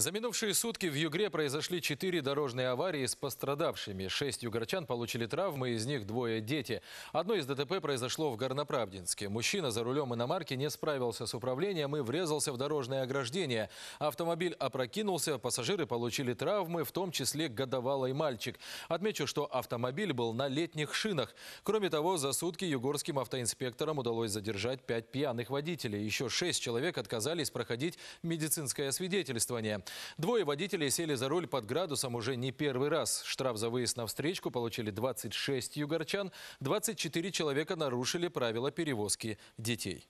За минувшие сутки в Югре произошли четыре дорожные аварии с пострадавшими. Шесть югорчан получили травмы, из них двое дети. Одно из ДТП произошло в Горноправдинске. Мужчина за рулем иномарки не справился с управлением и врезался в дорожное ограждение. Автомобиль опрокинулся, пассажиры получили травмы, в том числе годовалый мальчик. Отмечу, что автомобиль был на летних шинах. Кроме того, за сутки югорским автоинспекторам удалось задержать пять пьяных водителей. Еще шесть человек отказались проходить медицинское свидетельствование. Двое водителей сели за руль под градусом уже не первый раз. Штраф за выезд на встречку получили 26 югорчан, 24 человека нарушили правила перевозки детей.